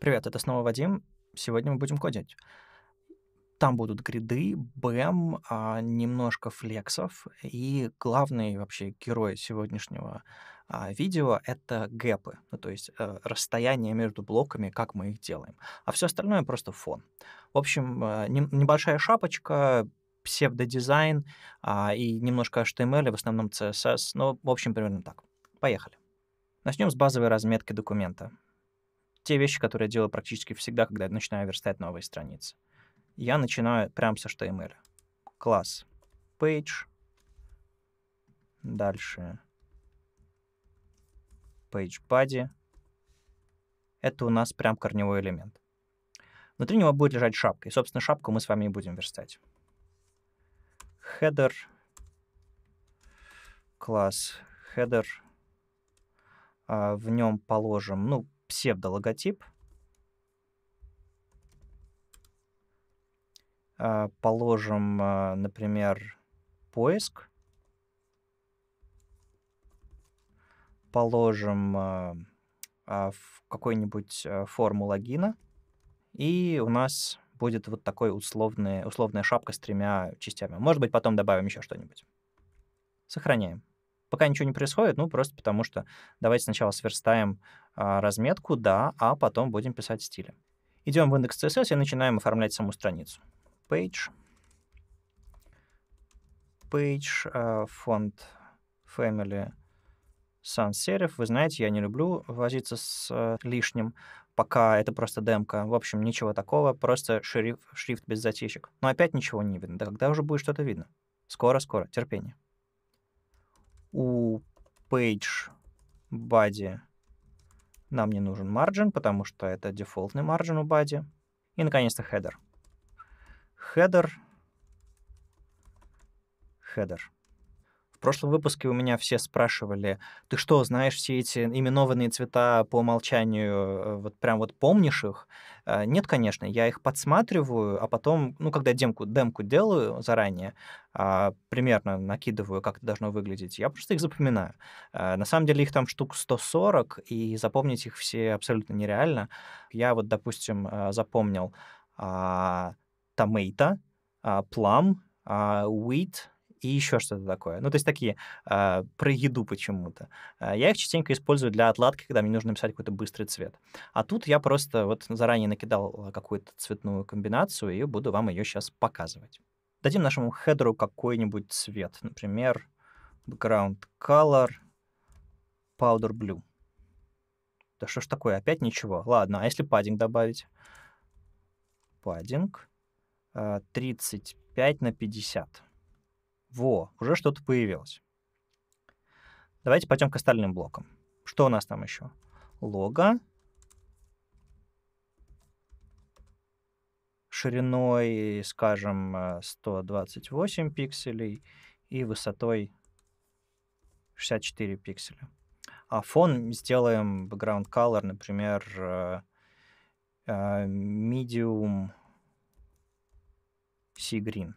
Привет, это снова Вадим. Сегодня мы будем кодить. Там будут гриды, бэм, а, немножко флексов. И главный вообще герой сегодняшнего а, видео — это гэпы, ну, то есть э, расстояние между блоками, как мы их делаем. А все остальное просто фон. В общем, э, небольшая шапочка, псевдодизайн а, и немножко HTML, в основном CSS. Ну, в общем, примерно так. Поехали. Начнем с базовой разметки документа те вещи, которые я делаю практически всегда, когда я начинаю верстать новые страницы. Я начинаю прямо с HTML. Класс page. Дальше page body. Это у нас прям корневой элемент. Внутри него будет лежать шапка. И, собственно, шапку мы с вами и будем верстать. Header. Класс header. А, в нем положим, ну, Псевдо-логотип. А, положим, а, например, поиск. Положим а, в какой-нибудь форму логина. И у нас будет вот такой условный, условная шапка с тремя частями. Может быть, потом добавим еще что-нибудь. Сохраняем. Пока ничего не происходит, ну, просто потому что давайте сначала сверстаем а, разметку, да, а потом будем писать стили. Идем в индекс CSS и начинаем оформлять саму страницу. Page. Page, а, фонд Family Sans Serif. Вы знаете, я не люблю возиться с э, лишним, пока это просто демка. В общем, ничего такого, просто шрифт, шрифт без затечек. Но опять ничего не видно. Да когда уже будет что-то видно? Скоро-скоро, терпение у page body нам не нужен margin, потому что это дефолтный margin у body. И, наконец-то, header. Header. Header. В прошлом выпуске у меня все спрашивали, ты что, знаешь все эти именованные цвета по умолчанию, э, вот прям вот помнишь их? Э, Нет, конечно, я их подсматриваю, а потом, ну, когда демку, демку делаю заранее, а, примерно накидываю, как это должно выглядеть, я просто их запоминаю. Э, на самом деле их там штук 140, и запомнить их все абсолютно нереально. Я вот, допустим, запомнил а, томейта, плам, wheat, а, и еще что-то такое. Ну, то есть такие э, про еду почему-то. А, я их частенько использую для отладки, когда мне нужно написать какой-то быстрый цвет. А тут я просто вот заранее накидал а, какую-то цветную комбинацию и буду вам ее сейчас показывать. Дадим нашему хедеру какой-нибудь цвет. Например, background color powder blue. Да что ж такое, опять ничего. Ладно, а если паддинг добавить? Паддинг 35 на 50. Во, уже что-то появилось. Давайте пойдем к остальным блокам. Что у нас там еще? Лого. Шириной, скажем, 128 э, пикселей и высотой 64 пикселя. А фон сделаем background color, например, э, э, medium sea green.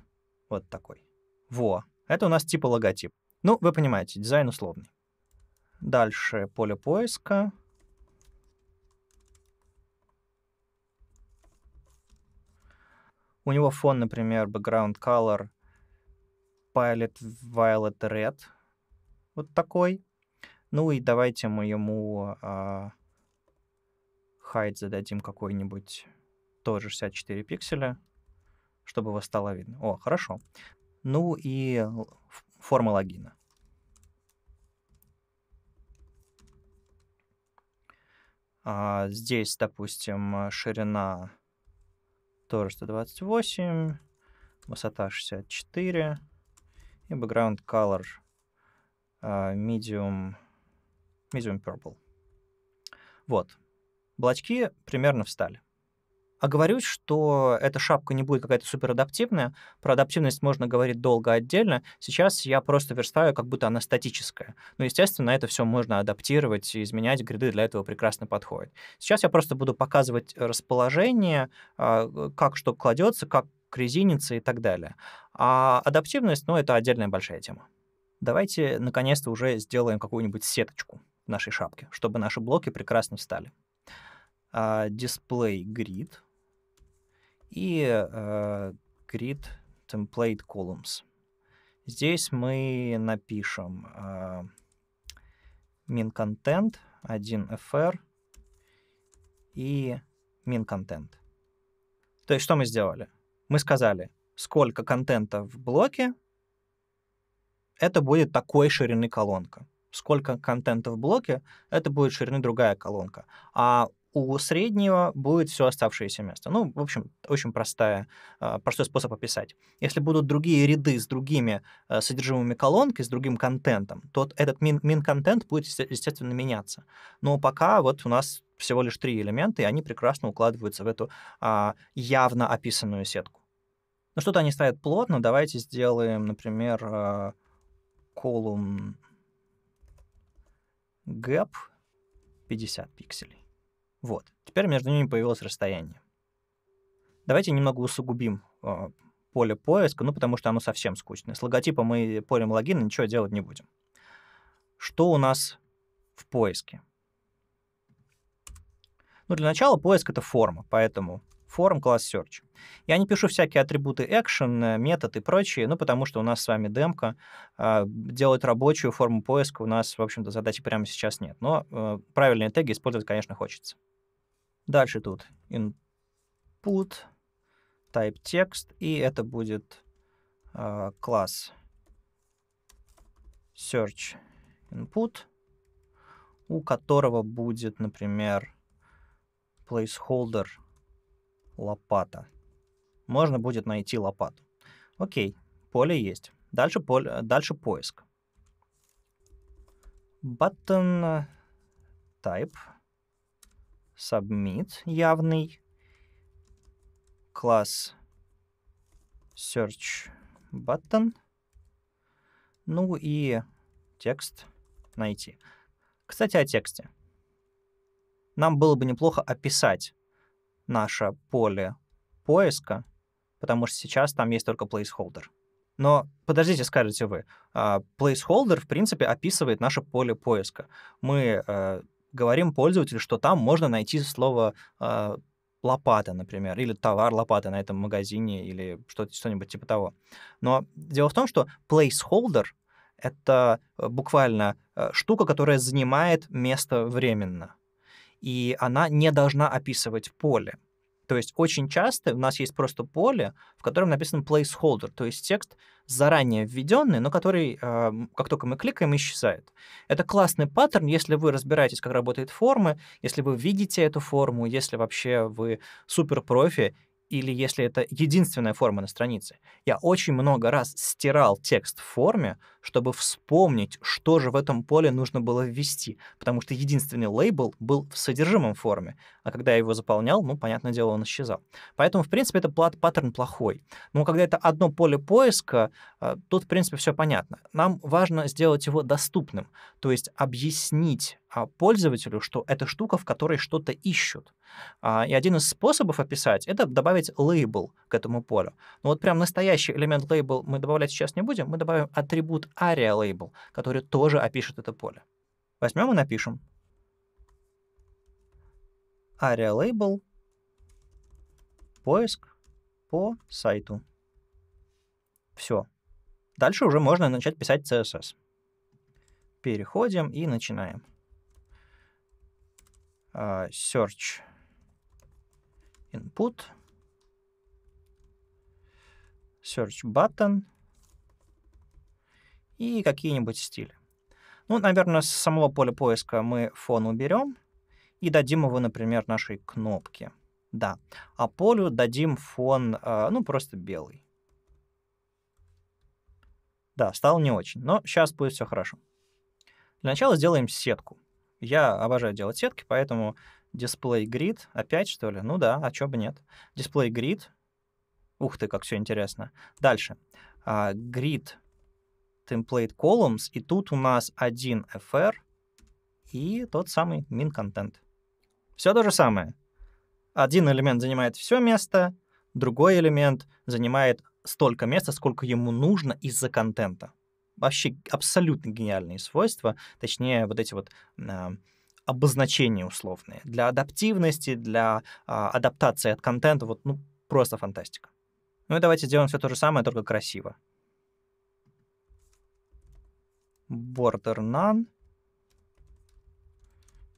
Вот такой. Во. Это у нас типа логотип. Ну, вы понимаете, дизайн условный. Дальше поле поиска. У него фон, например, background color Pilot Violet Red. Вот такой. Ну и давайте мы ему э, height зададим какой-нибудь тоже 64 пикселя, чтобы его стало видно. О, хорошо. Ну и форма логина. А здесь, допустим, ширина тоже 128, высота 64 и background color а, medium, medium purple. Вот. Блочки примерно встали оговорюсь, что эта шапка не будет какая-то суперадаптивная. Про адаптивность можно говорить долго отдельно. Сейчас я просто верстаю, как будто она статическая. Но, естественно, это все можно адаптировать и изменять. Гриды для этого прекрасно подходят. Сейчас я просто буду показывать расположение, а, э, как что кладется, как резинится и так далее. А адаптивность, ну, это отдельная большая тема. Давайте, наконец-то, уже сделаем какую-нибудь сеточку в нашей шапке, чтобы наши блоки прекрасно встали. А, дисплей uh, grid — и э, grid template columns. Здесь мы напишем э, min-content, 1fr и min-content. То есть что мы сделали? Мы сказали, сколько контента в блоке, это будет такой ширины колонка. Сколько контента в блоке, это будет ширины другая колонка. А у среднего будет все оставшееся место. Ну, в общем, очень простая, а, простой способ описать. Если будут другие ряды с другими а, содержимыми колонки, с другим контентом, то этот мин-контент будет, естественно, меняться. Но пока вот у нас всего лишь три элемента, и они прекрасно укладываются в эту а, явно описанную сетку. Ну, что-то они ставят плотно. Давайте сделаем, например, колумн gap 50 пикселей. Вот. Теперь между ними появилось расстояние. Давайте немного усугубим а, поле поиска, ну, потому что оно совсем скучное. С логотипом и полем логина ничего делать не будем. Что у нас в поиске? Ну, для начала поиск — это форма, поэтому form класс search. Я не пишу всякие атрибуты action, э, метод и прочие, ну, потому что у нас с вами демка. А, делать рабочую форму поиска у нас, в общем-то, задачи прямо сейчас нет. Но э, правильные теги использовать, конечно, хочется. Дальше тут input, type text и это будет э, класс search input, у которого будет, например, placeholder лопата. Можно будет найти лопату. Окей, поле есть. Дальше, поле, дальше поиск. Button type submit явный, класс search button, ну и текст найти. Кстати, о тексте. Нам было бы неплохо описать наше поле поиска, потому что сейчас там есть только placeholder. Но подождите, скажете вы, а, placeholder, в принципе, описывает наше поле поиска. Мы э, говорим пользователю, что там можно найти слово э, лопата, например, или товар лопата на этом магазине, или что-то, что-нибудь типа того. Но дело в том, что placeholder — это э, буквально э, штука, которая занимает место временно, и она не должна описывать поле. То есть очень часто у нас есть просто поле, в котором написан placeholder, то есть текст — заранее введенный, но который, а, как только мы кликаем, исчезает. Это классный паттерн, если вы разбираетесь, как работают формы, если вы видите эту форму, если вообще вы супер профи или если это единственная форма на странице. Я очень много раз стирал текст в форме, чтобы вспомнить, что же в этом поле нужно было ввести, потому что единственный лейбл был в содержимом форме, а когда я его заполнял, ну, понятное дело, он исчезал. Поэтому, в принципе, это паттерн плохой. Но когда это одно поле поиска, э, тут, в принципе, все понятно. Нам важно сделать его доступным, то есть объяснить а, пользователю, что это штука, в которой что-то ищут. А, и один из способов описать — это добавить лейбл к этому полю. Но ну, вот прям настоящий элемент лейбл мы добавлять сейчас не будем, мы добавим атрибут aria label, который тоже опишет это поле. Возьмем и напишем aria label поиск по сайту. Все. Дальше уже можно начать писать CSS. Переходим и начинаем. А, search input, search button и какие-нибудь стили. Ну, наверное, с самого поля поиска мы фон уберем и дадим его, например, нашей кнопке. Да. А полю дадим фон, а, ну, просто белый. Да, стал не очень, но сейчас будет все хорошо. Для начала сделаем сетку. Я обожаю делать сетки, поэтому дисплей grid, опять что ли? Ну да, а чего бы нет. Дисплей grid, ух ты, как все интересно. Дальше, а, grid template columns, и тут у нас один fr и тот самый min content. Все то же самое. Один элемент занимает все место, другой элемент занимает столько места, сколько ему нужно из-за контента вообще абсолютно гениальные свойства, точнее, вот эти вот э, обозначения условные. Для адаптивности, для э, адаптации от контента, вот, ну, просто фантастика. Ну и давайте сделаем все то же самое, только красиво. Border none.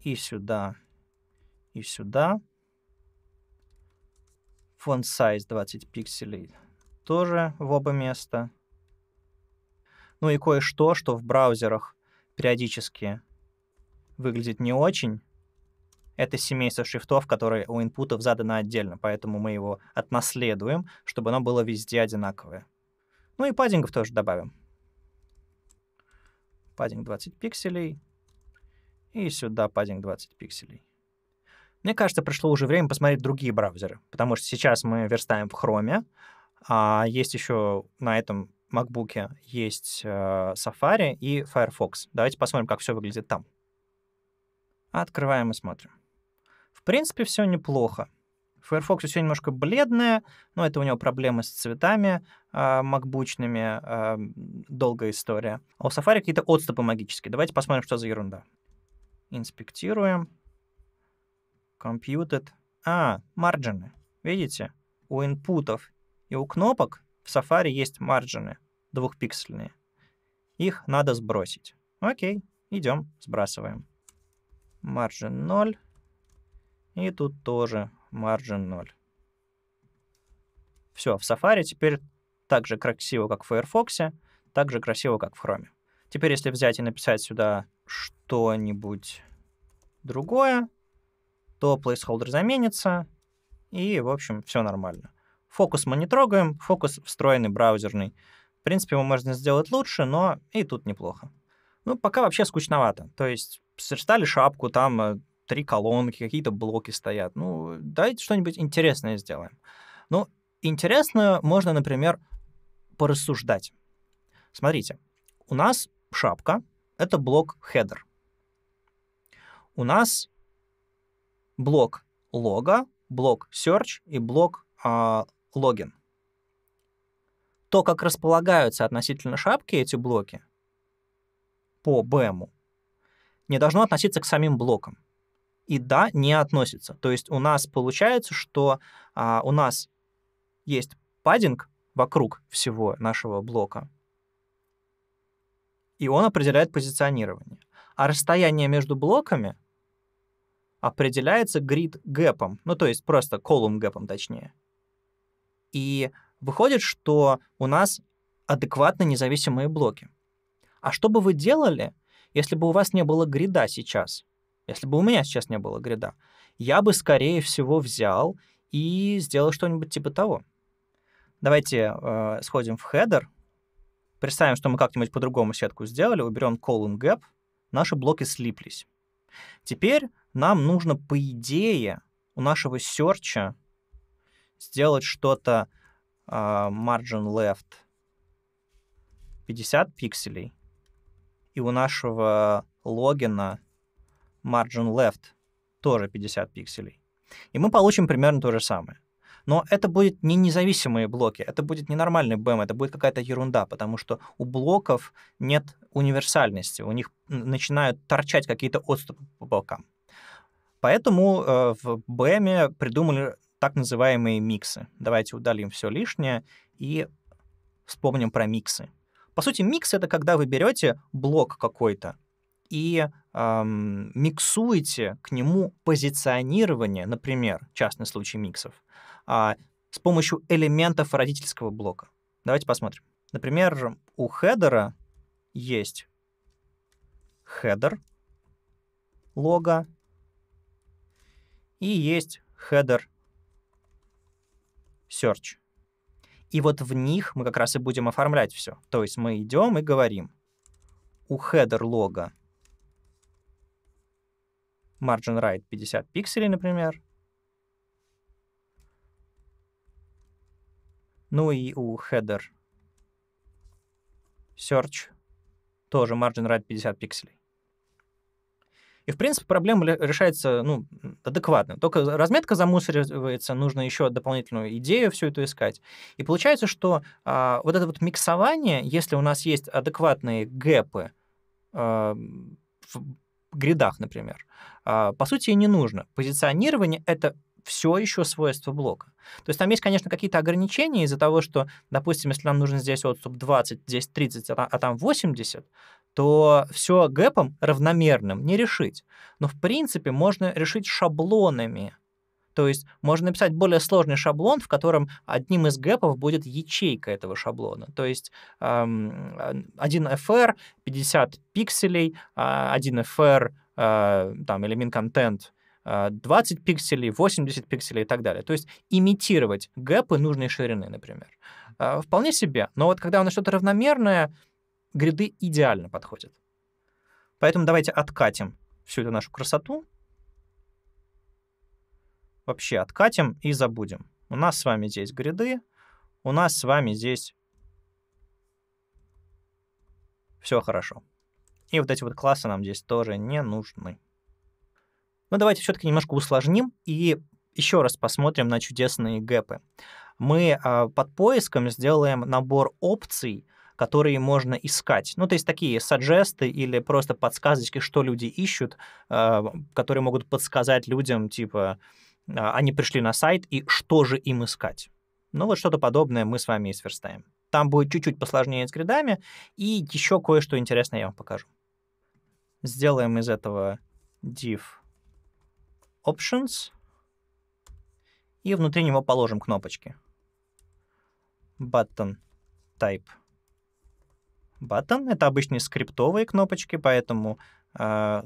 И сюда, и сюда. Font size 20 пикселей тоже в оба места. Ну и кое-что, что в браузерах периодически выглядит не очень. Это семейство шрифтов, которые у инпутов задано отдельно, поэтому мы его отнаследуем, чтобы оно было везде одинаковое. Ну и паддингов тоже добавим. Паддинг 20 пикселей. И сюда паддинг 20 пикселей. Мне кажется, пришло уже время посмотреть другие браузеры, потому что сейчас мы верстаем в хроме, а есть еще на этом MacBook есть э, Safari и Firefox. Давайте посмотрим, как все выглядит там. Открываем и смотрим. В принципе, все неплохо. Firefox все немножко бледное, но это у него проблемы с цветами э, макбучными, э, долгая история. А у Safari какие-то отступы магические. Давайте посмотрим, что за ерунда. Инспектируем. Computed. А, марджины. Видите? У инпутов и у кнопок в Safari есть марджины двухпиксельные. Их надо сбросить. Окей, идем, сбрасываем. Маржин 0. И тут тоже маржин 0. Все, в Safari теперь так же красиво, как в Firefox, так же красиво, как в Chrome. Теперь, если взять и написать сюда что-нибудь другое, то placeholder заменится, и, в общем, все нормально. Фокус мы не трогаем, фокус встроенный, браузерный. В принципе, его можно сделать лучше, но и тут неплохо. Ну, пока вообще скучновато. То есть сверстали шапку, там э, три колонки, какие-то блоки стоят. Ну, давайте что-нибудь интересное сделаем. Ну, интересно можно, например, порассуждать. Смотрите, у нас шапка — это блок header. У нас блок лога, блок search и блок а, логин. То, как располагаются относительно шапки эти блоки по BM, не должно относиться к самим блокам. И да, не относится. То есть у нас получается, что а, у нас есть паддинг вокруг всего нашего блока, и он определяет позиционирование. А расстояние между блоками определяется грид гэпом, ну то есть просто колум гэпом точнее. И выходит, что у нас адекватно независимые блоки. А что бы вы делали, если бы у вас не было грида сейчас? Если бы у меня сейчас не было грида, я бы, скорее всего, взял и сделал что-нибудь типа того. Давайте э, сходим в хедер, представим, что мы как-нибудь по-другому сетку сделали, уберем column gap, наши блоки слиплись. Теперь нам нужно, по идее, у нашего серча сделать что-то э, margin left 50 пикселей, и у нашего логина margin left тоже 50 пикселей. И мы получим примерно то же самое. Но это будет не независимые блоки, это будет ненормальный БМ, это будет какая-то ерунда, потому что у блоков нет универсальности, у них начинают торчать какие-то отступы по бокам. Поэтому э, в БМе придумали так называемые миксы. Давайте удалим все лишнее и вспомним про миксы. По сути, микс — это когда вы берете блок какой-то и эм, миксуете к нему позиционирование, например, частный случай миксов, э, с помощью элементов родительского блока. Давайте посмотрим. Например, у хедера есть хедер лого и есть хедер search. И вот в них мы как раз и будем оформлять все. То есть мы идем и говорим у header лога margin right 50 пикселей, например. Ну и у header search тоже margin right 50 пикселей. И, в принципе, проблема решается ну, адекватно. Только разметка замусоривается, нужно еще дополнительную идею всю эту искать. И получается, что а, вот это вот миксование, если у нас есть адекватные гэпы а, в гридах, например, а, по сути, и не нужно. Позиционирование — это все еще свойство блока. То есть там есть, конечно, какие-то ограничения из-за того, что, допустим, если нам нужно здесь отступ 20, здесь 30, а, а там 80, то все гэпом равномерным не решить. Но, в принципе, можно решить шаблонами. То есть можно написать более сложный шаблон, в котором одним из гэпов будет ячейка этого шаблона. То есть эм, 1FR 50 пикселей, 1FR а, э, а, там, или контент 20 а, пикселей, 80 пикселей и так далее. То есть имитировать гэпы нужной ширины, например. Вполне себе. Но вот когда у нас что-то равномерное, гряды идеально подходят. Поэтому давайте откатим всю эту нашу красоту. Вообще откатим и забудем. У нас с вами здесь гряды, у нас с вами здесь все хорошо. И вот эти вот классы нам здесь тоже не нужны. Но ну, давайте все-таки немножко усложним и еще раз посмотрим на чудесные гэпы. Мы а, под поиском сделаем набор опций, которые можно искать. Ну, то есть такие саджесты или просто подсказочки, что люди ищут, а, которые могут подсказать людям, типа, а, они пришли на сайт, и что же им искать. Ну, вот что-то подобное мы с вами и сверстаем. Там будет чуть-чуть посложнее с гридами, и еще кое-что интересное я вам покажу. Сделаем из этого div options, и внутри него положим кнопочки. Button type button — это обычные скриптовые кнопочки, поэтому э,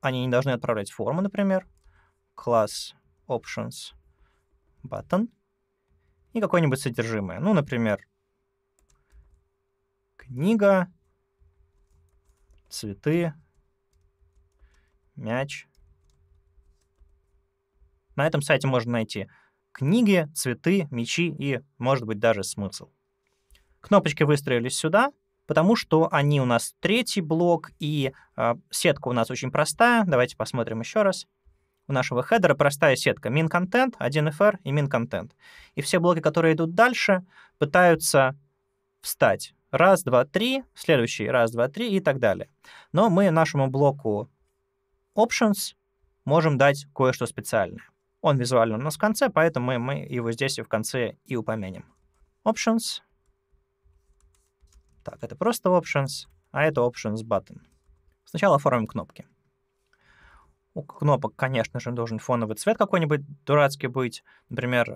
они не должны отправлять форму, например. Класс options button и какое-нибудь содержимое. Ну, например, книга, цветы, мяч. На этом сайте можно найти книги, цветы, мечи и, может быть, даже смысл. Кнопочки выстроились сюда — потому что они у нас третий блок, и э, сетка у нас очень простая. Давайте посмотрим еще раз. У нашего хедера простая сетка min-content, 1fr и min-content. И все блоки, которые идут дальше, пытаются встать. Раз, два, три, следующий раз, два, три и так далее. Но мы нашему блоку options можем дать кое-что специальное. Он визуально у нас в конце, поэтому мы, мы его здесь и в конце и упомянем. Options — так, это просто options, а это options button. Сначала оформим кнопки. У кнопок, конечно же, должен фоновый цвет какой-нибудь дурацкий быть. Например,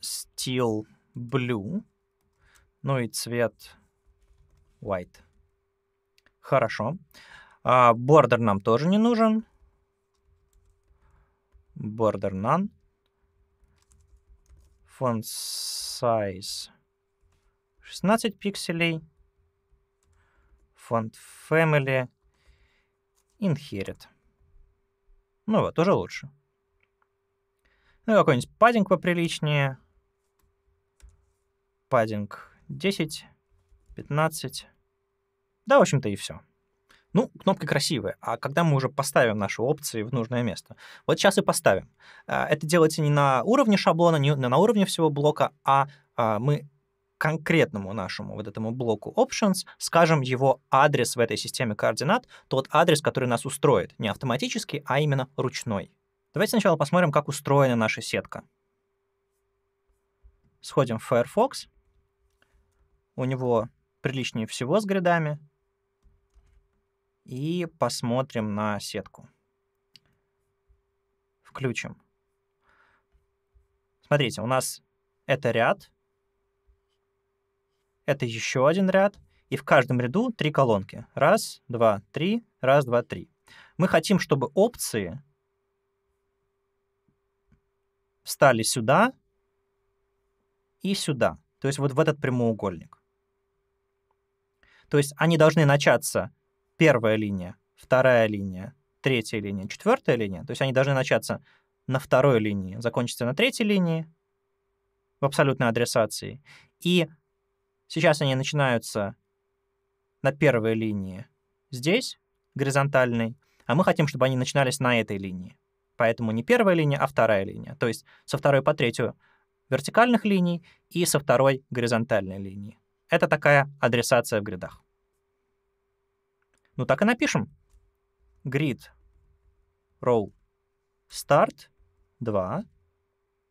Steel э, Blue. Ну и цвет White. Хорошо. А, бордер нам тоже не нужен. Border none. Font size 16 пикселей, Font Family, Inherit. Ну вот, уже лучше. Ну какой-нибудь паддинг поприличнее. Паддинг 10, 15. Да, в общем-то, и все. Ну, кнопки красивые, а когда мы уже поставим наши опции в нужное место? Вот сейчас и поставим. А, это делается не на уровне шаблона, не на уровне всего блока, а, а мы конкретному нашему вот этому блоку options, скажем его адрес в этой системе координат, тот адрес, который нас устроит, не автоматический, а именно ручной. Давайте сначала посмотрим, как устроена наша сетка. Сходим в Firefox. У него приличнее всего с гридами. И посмотрим на сетку. Включим. Смотрите, у нас это ряд, это еще один ряд, и в каждом ряду три колонки. Раз, два, три, раз, два, три. Мы хотим, чтобы опции встали сюда и сюда, то есть вот в этот прямоугольник. То есть они должны начаться первая линия, вторая линия, третья линия, четвертая линия. То есть они должны начаться на второй линии, закончиться на третьей линии в абсолютной адресации. И Сейчас они начинаются на первой линии здесь, горизонтальной, а мы хотим, чтобы они начинались на этой линии. Поэтому не первая линия, а вторая линия. То есть со второй по третью вертикальных линий и со второй горизонтальной линии. Это такая адресация в гридах. Ну так и напишем. Grid row start 2.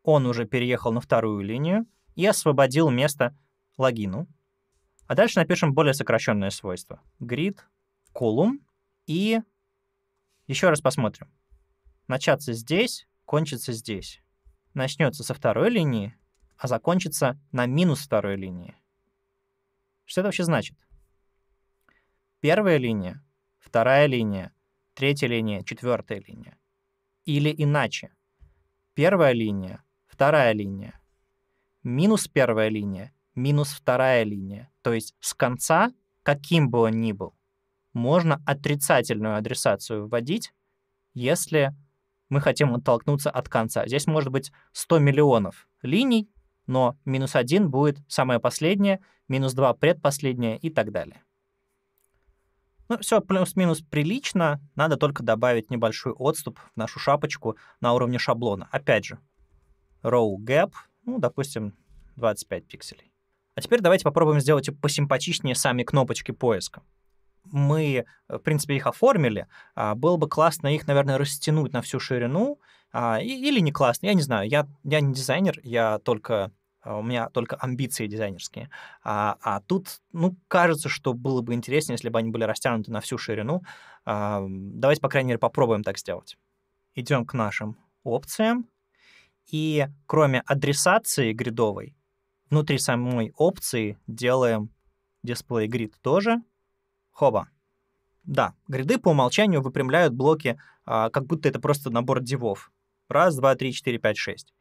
Он уже переехал на вторую линию и освободил место логину. А дальше напишем более сокращенное свойство. Grid, column и еще раз посмотрим. Начаться здесь, кончится здесь. Начнется со второй линии, а закончится на минус второй линии. Что это вообще значит? Первая линия, вторая линия, третья линия, четвертая линия. Или иначе. Первая линия, вторая линия. Минус первая линия минус вторая линия. То есть с конца, каким бы он ни был, можно отрицательную адресацию вводить, если мы хотим оттолкнуться от конца. Здесь может быть 100 миллионов линий, но минус 1 будет самое последнее, минус 2 предпоследнее и так далее. Ну, все плюс-минус прилично, надо только добавить небольшой отступ в нашу шапочку на уровне шаблона. Опять же, row gap, ну, допустим, 25 пикселей. А теперь давайте попробуем сделать посимпатичнее сами кнопочки поиска. Мы, э, в принципе, их оформили. А, было бы классно их, наверное, растянуть на всю ширину. А, или не классно, я не знаю. Я, я не дизайнер, я только э, у меня только амбиции дизайнерские. А, а тут, ну, кажется, что было бы интереснее, если бы они были растянуты на всю ширину. А, давайте, по крайней мере, попробуем так сделать. Идем к нашим опциям. И кроме адресации гридовой, Внутри самой опции делаем display grid тоже. Хоба. Да, гриды по умолчанию выпрямляют блоки, а, как будто это просто набор дивов. Раз, два, три, четыре, пять, шесть.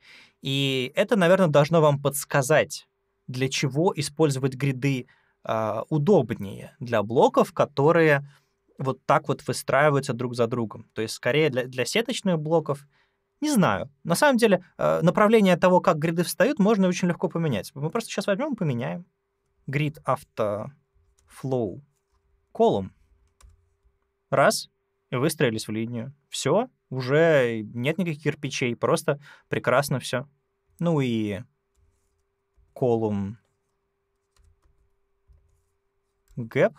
И это, наверное, должно вам подсказать, для чего использовать гриды а, удобнее для блоков, которые вот так вот выстраиваются друг за другом. То есть скорее для, для сеточных блоков — не знаю. На самом деле э, направление того, как гриды встают, можно очень легко поменять. Мы просто сейчас возьмем и поменяем. Grid авто flow column. Раз, и выстроились в линию. Все, уже нет никаких кирпичей, просто прекрасно все. Ну и колумн гэп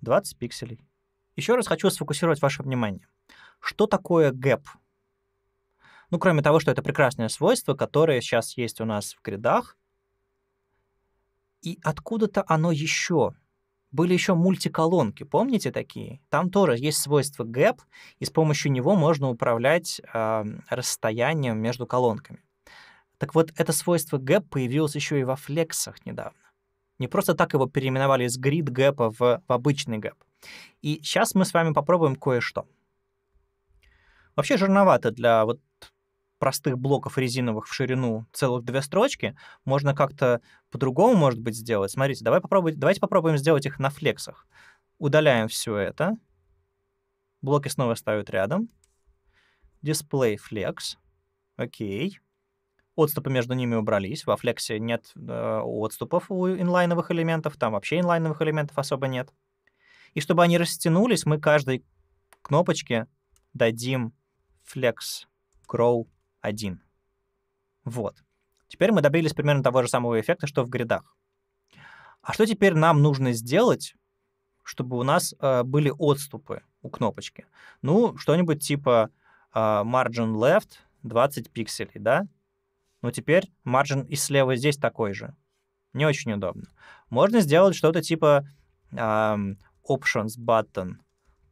20 пикселей. Еще раз хочу сфокусировать ваше внимание. Что такое гэп? Ну, кроме того, что это прекрасное свойство, которое сейчас есть у нас в гридах, и откуда-то оно еще. Были еще мультиколонки, помните такие? Там тоже есть свойство gap, и с помощью него можно управлять э, расстоянием между колонками. Так вот, это свойство gap появилось еще и во флексах недавно. Не просто так его переименовали из grid gap в, в обычный gap. И сейчас мы с вами попробуем кое-что. Вообще жирновато для вот простых блоков резиновых в ширину целых две строчки, можно как-то по-другому, может быть, сделать. Смотрите, давай попробуй, давайте попробуем сделать их на флексах. Удаляем все это. Блоки снова ставят рядом. Display Flex. Окей. Отступы между ними убрались. Во флексе нет э, отступов у инлайновых элементов. Там вообще инлайновых элементов особо нет. И чтобы они растянулись, мы каждой кнопочке дадим Flex Grow один. Вот. Теперь мы добились примерно того же самого эффекта, что в гридах. А что теперь нам нужно сделать, чтобы у нас э, были отступы у кнопочки? Ну, что-нибудь типа э, margin left 20 пикселей, да? Но теперь margin и слева здесь такой же. Не очень удобно. Можно сделать что-то типа э, options button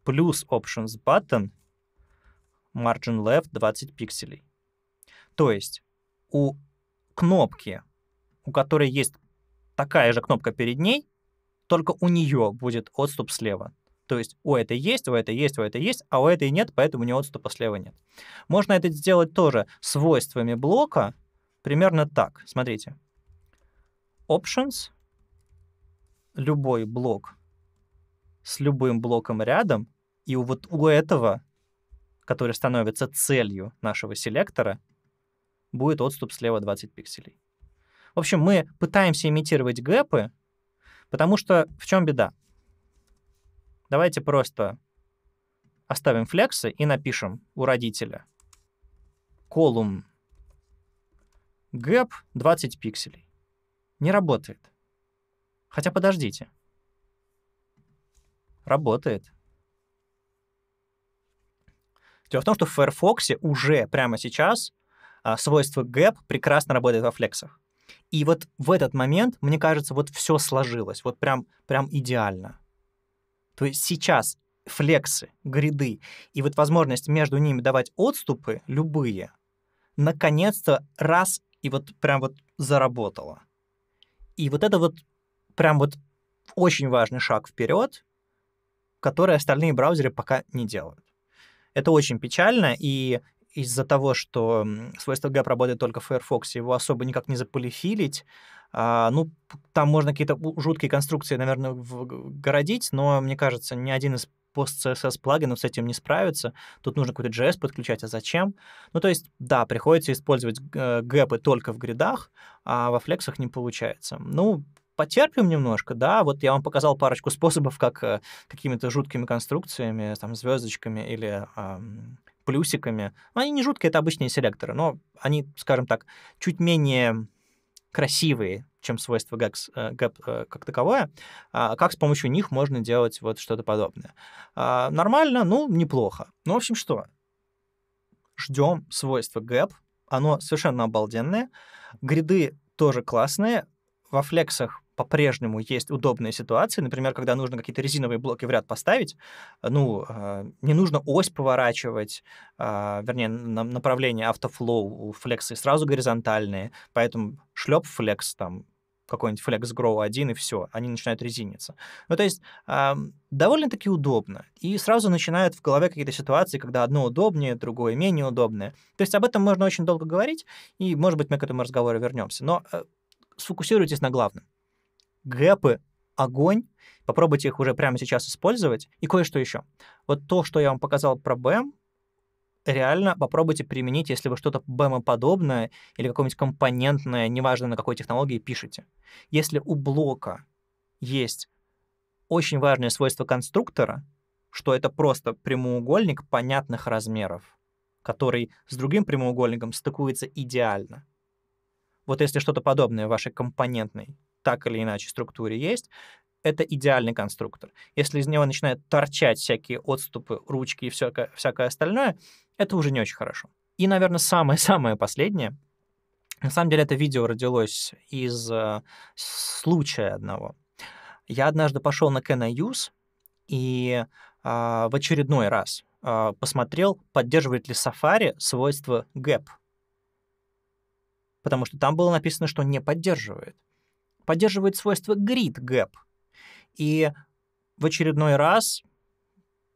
плюс options button margin left 20 пикселей. То есть у кнопки, у которой есть такая же кнопка перед ней, только у нее будет отступ слева. То есть у этой есть, у этой есть, у этой есть, а у этой нет, поэтому у нее отступа слева нет. Можно это сделать тоже свойствами блока примерно так. Смотрите. Options, любой блок с любым блоком рядом, и вот у этого, который становится целью нашего селектора, будет отступ слева 20 пикселей. В общем, мы пытаемся имитировать гэпы, потому что в чем беда? Давайте просто оставим флексы и напишем у родителя колум гэп 20 пикселей. Не работает. Хотя подождите. Работает. Дело в том, что в Firefox уже прямо сейчас а, свойство gap прекрасно работает во флексах. И вот в этот момент, мне кажется, вот все сложилось, вот прям, прям идеально. То есть сейчас флексы, гриды и вот возможность между ними давать отступы, любые, наконец-то раз и вот прям вот заработало. И вот это вот прям вот очень важный шаг вперед, который остальные браузеры пока не делают. Это очень печально, и из-за того, что свойство GAP работает только в Firefox, его особо никак не заполифилить. А, ну, там можно какие-то жуткие конструкции, наверное, городить, но, мне кажется, ни один из пост-CSS плагинов с этим не справится. Тут нужно какой-то JS подключать, а зачем? Ну, то есть, да, приходится использовать э, гэпы только в гридах, а во флексах не получается. Ну, потерпим немножко, да, вот я вам показал парочку способов, как э, какими-то жуткими конструкциями, там, звездочками или плюсиками. Ну, они не жуткие, это обычные селекторы, но они, скажем так, чуть менее красивые, чем свойства GAPS, GAP э, э, как таковое, а как с помощью них можно делать вот что-то подобное. А, нормально, ну, неплохо. Ну, в общем, что? Ждем свойства GAP. Оно совершенно обалденное. Гриды тоже классные. Во флексах по-прежнему есть удобные ситуации, например, когда нужно какие-то резиновые блоки в ряд поставить, э, ну, э, не нужно ось поворачивать, а, вернее, направление автофлоу у флексы сразу горизонтальные, поэтому шлеп флекс там, какой-нибудь Flex Grow 1 и все, они начинают резиниться. Ну, то есть э, довольно-таки удобно. И сразу начинают в голове какие-то ситуации, когда одно удобнее, другое менее удобное. То есть об этом можно очень долго говорить, и, может быть, мы к этому разговору вернемся. Но э, сфокусируйтесь на главном гэпы огонь. Попробуйте их уже прямо сейчас использовать. И кое-что еще. Вот то, что я вам показал про BEM, реально попробуйте применить, если вы что-то BEM подобное или какое-нибудь компонентное, неважно на какой технологии, пишете. Если у блока есть очень важное свойство конструктора, что это просто прямоугольник понятных размеров, который с другим прямоугольником стыкуется идеально. Вот если что-то подобное в вашей компонентной так или иначе структуре есть, это идеальный конструктор. Если из него начинают торчать всякие отступы, ручки и всякое, всякое остальное, это уже не очень хорошо. И, наверное, самое-самое последнее. На самом деле это видео родилось из э, случая одного. Я однажды пошел на Can I Use и э, в очередной раз э, посмотрел, поддерживает ли Safari свойство gap. Потому что там было написано, что не поддерживает поддерживает свойство grid gap. И в очередной раз,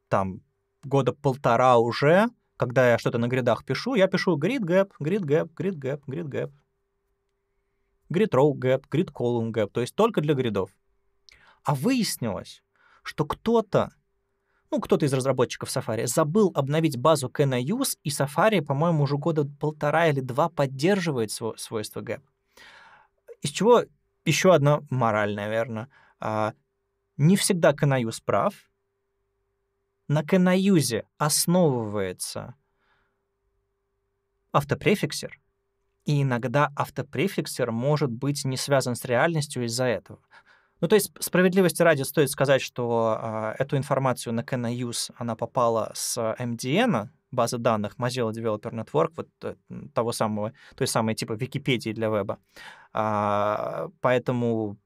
там, года полтора уже, когда я что-то на гридах пишу, я пишу grid gap, grid gap, grid gap, grid gap, grid row gap, grid column gap, то есть только для гридов. А выяснилось, что кто-то, ну, кто-то из разработчиков Safari забыл обновить базу Can I Use, и Safari, по-моему, уже года полтора или два поддерживает свойство gap. Из чего еще одна мораль, наверное. А, не всегда Канаюз прав. На Канаюзе основывается автопрефиксер, и иногда автопрефиксер может быть не связан с реальностью из-за этого. Ну, то есть, справедливости ради стоит сказать, что э, эту информацию на KNUS она попала с MDN, а, эм базы данных Mozilla Developer Network, вот э, того самого, той самой типа Википедии для веба. А, поэтому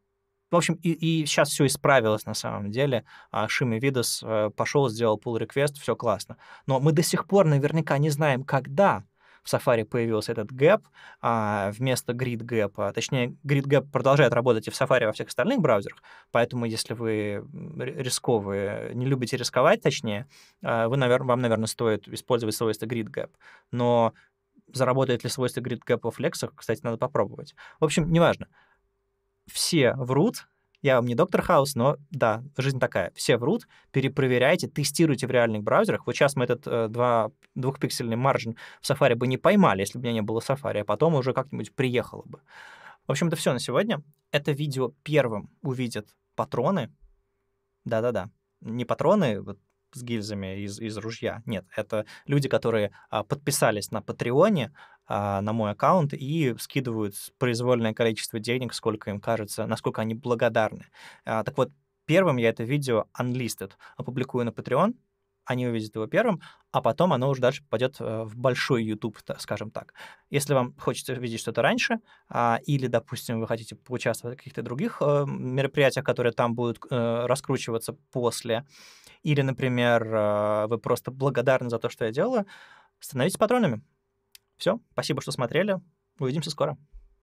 в общем, и, и сейчас все исправилось на самом деле. А, Шими Видос э, пошел, сделал pull request, все классно. Но мы до сих пор наверняка не знаем, когда в Safari появился этот гэп а, вместо grid gap. А, точнее, grid gap продолжает работать и в Safari, и во всех остальных браузерах. Поэтому, если вы рисковые, не любите рисковать, точнее, а, вы, навер- вам, наверное, стоит использовать свойство grid gap. Но заработает ли свойство grid gap во флексах, кстати, надо попробовать. В общем, неважно. Все врут, я вам не доктор Хаус, но да, жизнь такая. Все врут, перепроверяйте, тестируйте в реальных браузерах. Вот сейчас мы этот э, два, двухпиксельный маржин в Safari бы не поймали, если бы у меня не было Safari, а потом уже как-нибудь приехало бы. В общем это все на сегодня. Это видео первым увидят патроны. Да-да-да. Не патроны, вот с гильзами из, из ружья. Нет, это люди, которые а, подписались на Патреоне, а, на мой аккаунт, и скидывают произвольное количество денег, сколько им кажется, насколько они благодарны. А, так вот, первым я это видео Unlisted опубликую на Patreon, они увидят его первым, а потом оно уже дальше попадет э, в большой YouTube, скажем так. Если вам хочется видеть что-то раньше, или, допустим, вы хотите поучаствовать в каких-то других э, мероприятиях, которые там будут э, раскручиваться после, или, например, э, вы просто благодарны за то, что я делаю. Становитесь патронами. Все, спасибо, что смотрели. Увидимся скоро.